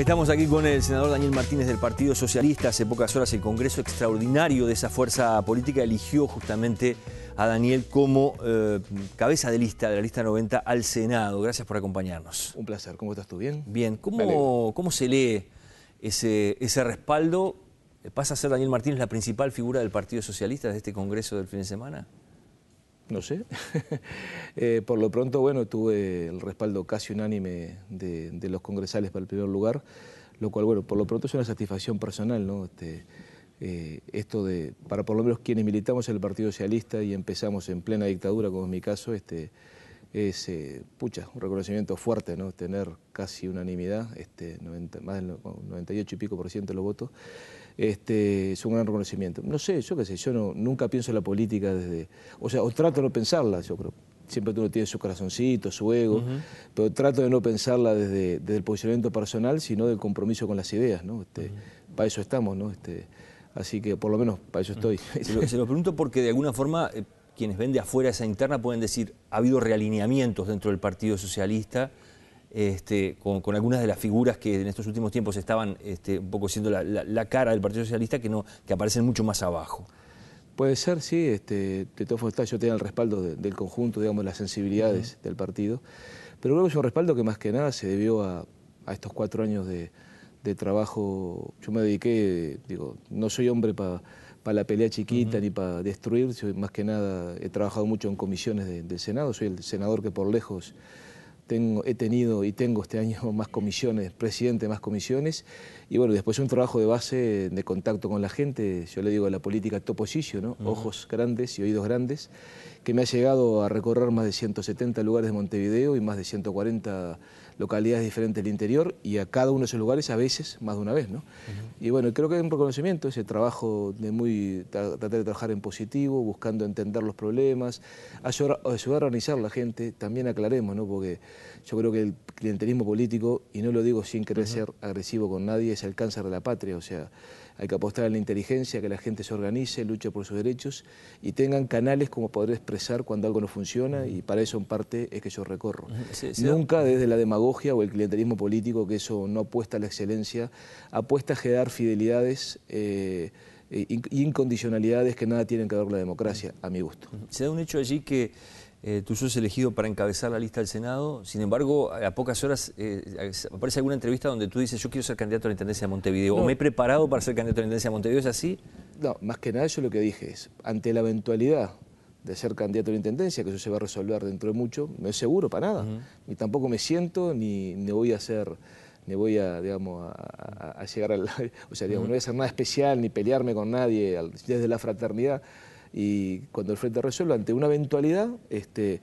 Estamos aquí con el senador Daniel Martínez del Partido Socialista. Hace pocas horas el Congreso Extraordinario de esa fuerza política eligió justamente a Daniel como eh, cabeza de lista de la lista 90 al Senado. Gracias por acompañarnos. Un placer. ¿Cómo estás tú? ¿Bien? Bien. ¿Cómo, cómo se lee ese, ese respaldo? ¿Pasa a ser Daniel Martínez la principal figura del Partido Socialista de este Congreso del fin de semana? no sé. Eh, por lo pronto, bueno, tuve el respaldo casi unánime de, los congresales para el primer lugar, lo cual, bueno, por lo pronto es una satisfacción personal, ¿no? Este, eh, esto de, para por lo menos quienes militamos en el Partido Socialista y empezamos en plena dictadura, como es mi caso, este, es, eh, pucha, un reconocimiento fuerte, ¿no? Tener casi unanimidad, este, más del 98 y pico por ciento de los votos. Este, es un gran reconocimiento. No sé, yo qué sé, yo no, nunca pienso en la política desde... O sea, o trato de no pensarla, yo creo. Siempre uno tiene su corazoncito, su ego, pero trato de no pensarla desde, el posicionamiento personal, sino del compromiso con las ideas, ¿no? Este, para eso estamos, ¿no? Este, así que por lo menos para eso estoy. Se lo, pregunto porque de alguna forma eh, quienes ven de afuera esa interna pueden decir, ha habido realineamientos dentro del Partido Socialista este, con, algunas de las figuras que en estos últimos tiempos estaban este, un poco siendo la, cara del Partido Socialista que, no, que aparecen mucho más abajo. Puede ser, sí. Este, está yo el respaldo del conjunto, digamos, las sensibilidades del partido. Pero creo yo es un respaldo que más que nada se debió a, estos cuatro años de, trabajo. Yo me dediqué, digo, no soy hombre para la pelea chiquita ni para destruir. más que nada he trabajado mucho en comisiones del Senado. Soy el senador que por lejos he tenido y tengo este año más comisiones, presidente más comisiones, y bueno, después un trabajo de base de contacto con la gente, yo le digo a la política toposicio, ¿no? ojos grandes y oídos grandes, que me ha llegado a recorrer más de 170 lugares de Montevideo y más de 140 localidades diferentes del interior y a cada uno de esos lugares a veces más de una vez. ¿no? Y bueno, creo que hay un reconocimiento, ese trabajo de muy tratar de trabajar en positivo, buscando entender los problemas, ayudar, a organizar la gente, también aclaremos, ¿no? porque yo creo que el clientelismo político, y no lo digo sin querer ser agresivo con nadie, es el cáncer de la patria, o sea, hay que apostar en la inteligencia, que la gente se organice, luche por sus derechos y tengan canales como poder expresar cuando algo no funciona y para eso en parte es que yo recorro. Nunca desde la demagogia o el clientelismo político, que eso no apuesta a la excelencia, apuesta a generar fidelidades. e incondicionalidades que nada tienen que ver con la democracia, a mi gusto. Se un hecho allí que eh, tú sos elegido para encabezar la lista del Senado, sin embargo, a pocas horas eh, aparece alguna entrevista donde tú dices, yo quiero ser candidato a la Intendencia de Montevideo, o me he preparado para ser candidato a la Intendencia de Montevideo, ¿es así? No, más que nada yo lo que dije es, ante la eventualidad de ser candidato a la Intendencia, que eso se va a resolver dentro de mucho, no es seguro para nada, ni tampoco me siento, ni, me voy a ser ni voy a, digamos, a, llegar al... O sea, digamos, no voy a hacer nada especial, ni pelearme con nadie desde la fraternidad y cuando el Frente resuelve ante una eventualidad, este,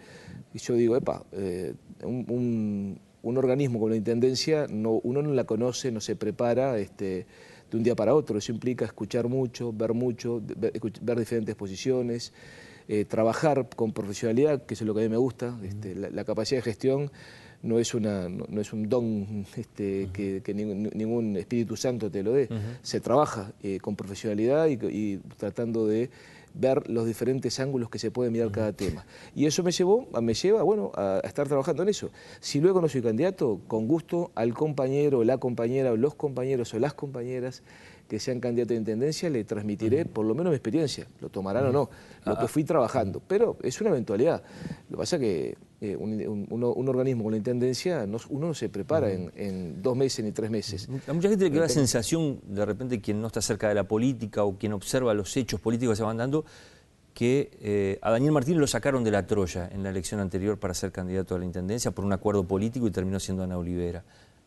yo digo, epa, eh, un, organismo con la Intendencia, no, uno no la conoce, no se prepara este, de un día para otro, eso implica escuchar mucho, ver mucho, ver, diferentes posiciones, eh, trabajar con profesionalidad, que es lo que a mí me gusta, este, la, capacidad de gestión no es, una, no, es un don este, que, ningún, Espíritu Santo te lo dé. Se trabaja eh, con profesionalidad y tratando de ver los diferentes ángulos que se puede mirar cada tema. Y eso me llevó, me lleva, bueno, a estar trabajando en eso. Si luego no soy candidato, con gusto al compañero, la compañera, o los compañeros o las compañeras que sean candidatos de intendencia, le transmitiré por lo menos mi experiencia. Lo tomarán o no, lo ah, que ah. fui trabajando. Pero es una eventualidad. Lo que pasa es que eh, un, organismo con la intendencia, uno no se prepara en, dos meses ni tres meses. A mucha gente le queda la sensación, de repente, quien no está cerca de la política o quien observa los hechos políticos que se van dando, que eh, a Daniel Martín lo sacaron de la Troya en la elección anterior para ser candidato a la intendencia por un acuerdo político y terminó siendo Ana Olivera.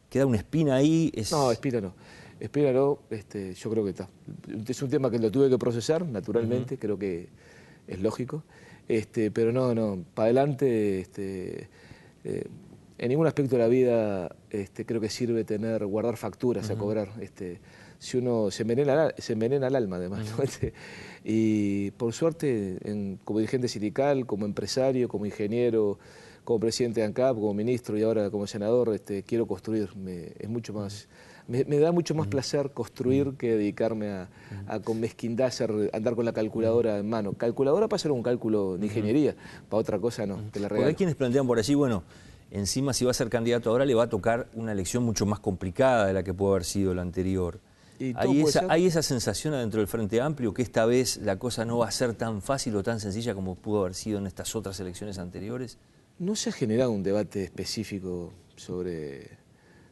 ¿Queda una espina ahí? No, espina no. este, yo creo que está. Es un tema que lo tuve que procesar, naturalmente, creo que es lógico. Este, pero no, no, para adelante, este, eh, en ningún aspecto de la vida este, creo que sirve tener, guardar facturas a cobrar. si uno se envenena, se envenena el alma además. y por suerte, como dirigente sindical, como empresario, como ingeniero, como presidente de ANCAP, como ministro y ahora como senador, quiero construir, es mucho más me, da mucho más placer construir que dedicarme a, con mezquindad andar con la calculadora en mano. Calculadora para hacer un cálculo de ingeniería, para otra cosa no, te la regalo. hay quienes plantean por allí, bueno, encima si va a ser candidato ahora le va a tocar una elección mucho más complicada de la que pudo haber sido la anterior. hay esa, sensación adentro del Frente Amplio que esta vez la cosa no va a ser tan fácil o tan sencilla como pudo haber sido en estas otras elecciones anteriores? No se ha generado un debate específico sobre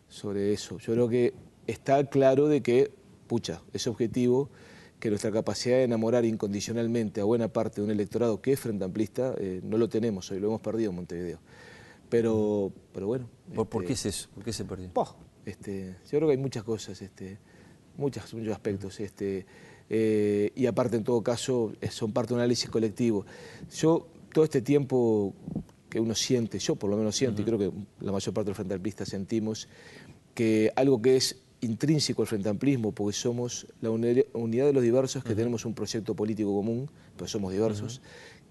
sobre eso. Yo creo que está claro de que, pucha, ese objetivo, que nuestra capacidad de enamorar incondicionalmente a buena parte de un electorado que es frente amplista, eh, no lo tenemos hoy, lo hemos perdido en Montevideo. Pero, pero bueno. ¿Por, qué es este, eso? ¿Por qué se perdió? este, yo creo que hay muchas cosas, este, muchas, muchos aspectos. Este, eh, y aparte, en todo caso, eh, son parte de un análisis colectivo. Yo todo este tiempo que uno siente, yo por lo menos siento, y creo que la mayor parte de los Amplista sentimos, que algo que es intrínseco al Frente porque somos la unidad de los diversos, que tenemos un proyecto político común, pero pues somos diversos,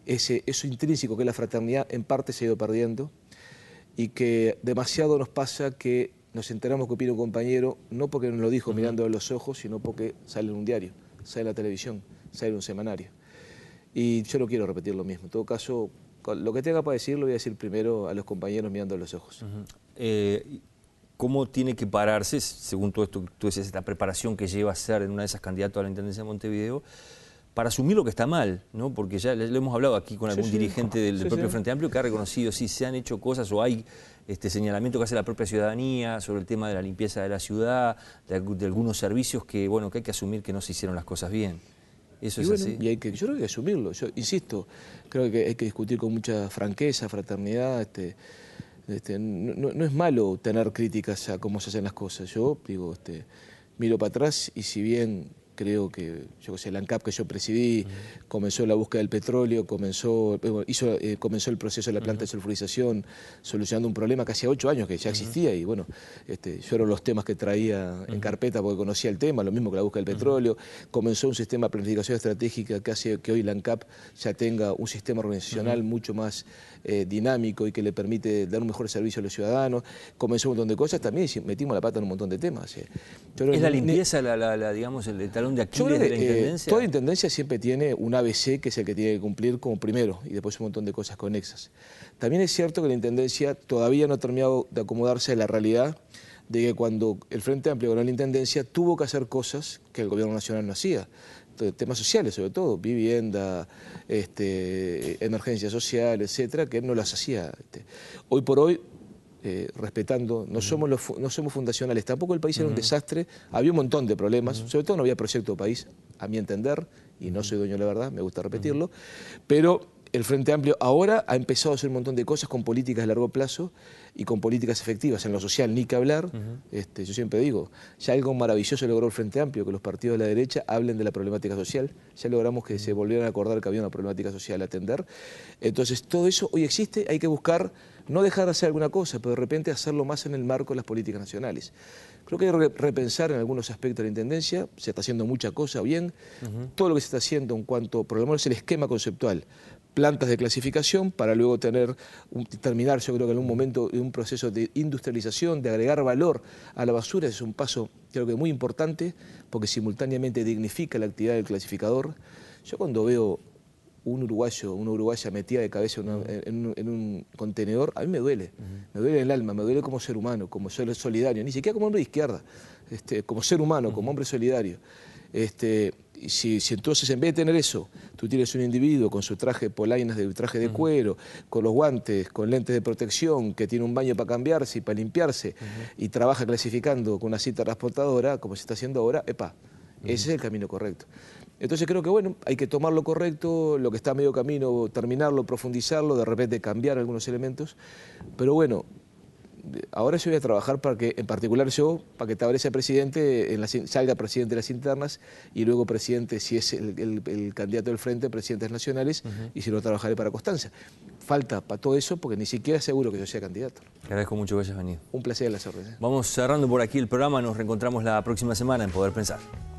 Ese, eso intrínseco que es la fraternidad en parte se ha ido perdiendo y que demasiado nos pasa que nos enteramos que opina un compañero, no porque nos lo dijo mirando a los ojos, sino porque sale en un diario, sale en la televisión, sale en un semanario. Y yo no quiero repetir lo mismo. En todo caso, lo que tenga para decir lo voy a decir primero a los compañeros mirando los ojos. Eh, ¿Cómo tiene que pararse, según todo esto tú decías, esta preparación que lleva a ser en una de esas candidatas a la Intendencia de Montevideo, para asumir lo que está mal? Porque ya lo hemos hablado aquí con algún dirigente del, propio Frente Amplio que ha reconocido, si se han hecho cosas o hay este señalamiento que hace la propia ciudadanía sobre el tema de la limpieza de la ciudad, de, de algunos servicios que, bueno, que hay que asumir que no se hicieron las cosas bien. Eso y es así. yo creo que hay que asumirlo. Yo insisto, creo que hay que discutir con mucha franqueza, fraternidad. Este, este no, es malo tener críticas a cómo se hacen las cosas. Yo digo, este, miro para atrás y si bien creo que, yo que sé, el ANCAP que yo presidí, comenzó la búsqueda del petróleo, comenzó, eh, hizo, eh, comenzó el proceso de la planta de sulfurización, solucionando un problema que hacía ocho años que ya existía y bueno, este, yo eran los temas que traía en carpeta porque conocía el tema, lo mismo que la búsqueda del petróleo, comenzó un sistema de planificación estratégica que hace que hoy el ANCAP ya tenga un sistema organizacional mucho más eh, dinámico y que le permite dar un mejor servicio a los ciudadanos, comenzó un montón de cosas, también metimos la pata en un montón de temas. ¿Es la limpieza, la, la, digamos, el de de eh, Intendencia? toda Intendencia siempre tiene un ABC que es el que tiene que cumplir como primero y después un montón de cosas conexas. También es cierto que la Intendencia todavía no ha terminado de acomodarse a la realidad de que cuando el Frente Amplio ganó la Intendencia tuvo que hacer cosas que el Gobierno Nacional no hacía. temas sociales sobre todo, vivienda, este, emergencia social, etcétera, que él no las hacía. Este. Hoy por hoy eh, respetando, no, somos no somos fundacionales, tampoco el país era un desastre, había un montón de problemas, sobre todo no había proyecto de país, a mi entender, y no soy dueño de la verdad, me gusta repetirlo, pero el Frente Amplio ahora ha empezado a hacer un montón de cosas con políticas de largo plazo y con políticas efectivas. En lo social, ni que hablar. este, yo siempre digo, ya algo maravilloso logró el Frente Amplio, que los partidos de la derecha hablen de la problemática social. Ya logramos que se volvieran a acordar que había una problemática social a atender. Entonces, todo eso hoy existe, hay que buscar no dejar de hacer alguna cosa, pero de repente hacerlo más en el marco de las políticas nacionales. Creo que hay que repensar en algunos aspectos de la Intendencia, se está haciendo mucha cosa bien, todo lo que se está haciendo en cuanto, por es el esquema conceptual, plantas de clasificación para luego tener terminar, yo creo que en un momento, un proceso de industrialización, de agregar valor a la basura. Es un paso, creo que muy importante, porque simultáneamente dignifica la actividad del clasificador. Yo cuando veo un uruguayo, una uruguaya metida de cabeza en, un, contenedor, a mí me duele, me duele el alma, me duele como ser humano, como ser solidario, ni siquiera como hombre de izquierda, este, como ser humano, como hombre solidario. Este, si, entonces en vez de tener eso, tú tienes un individuo con su traje polainas de traje de cuero, con los guantes, con lentes de protección, que tiene un baño para cambiarse y para limpiarse, y trabaja clasificando con una cita transportadora, como se está haciendo ahora, epa, ese es el camino correcto. Entonces creo que bueno, hay que tomar lo correcto, lo que está a medio camino, terminarlo, profundizarlo, de repente cambiar algunos elementos, pero bueno, ahora yo voy a trabajar para que, en particular yo, para que Tabaré sea presidente, salga presidente de las internas y luego presidente, si es el, candidato del frente, presidentes nacionales, y si no, trabajaré para Constanza. Falta para todo eso porque ni siquiera seguro que yo sea candidato. agradezco mucho que hayas venido. Un placer, las sorpresa. Vamos cerrando por aquí el programa, nos reencontramos la próxima semana en Poder Pensar.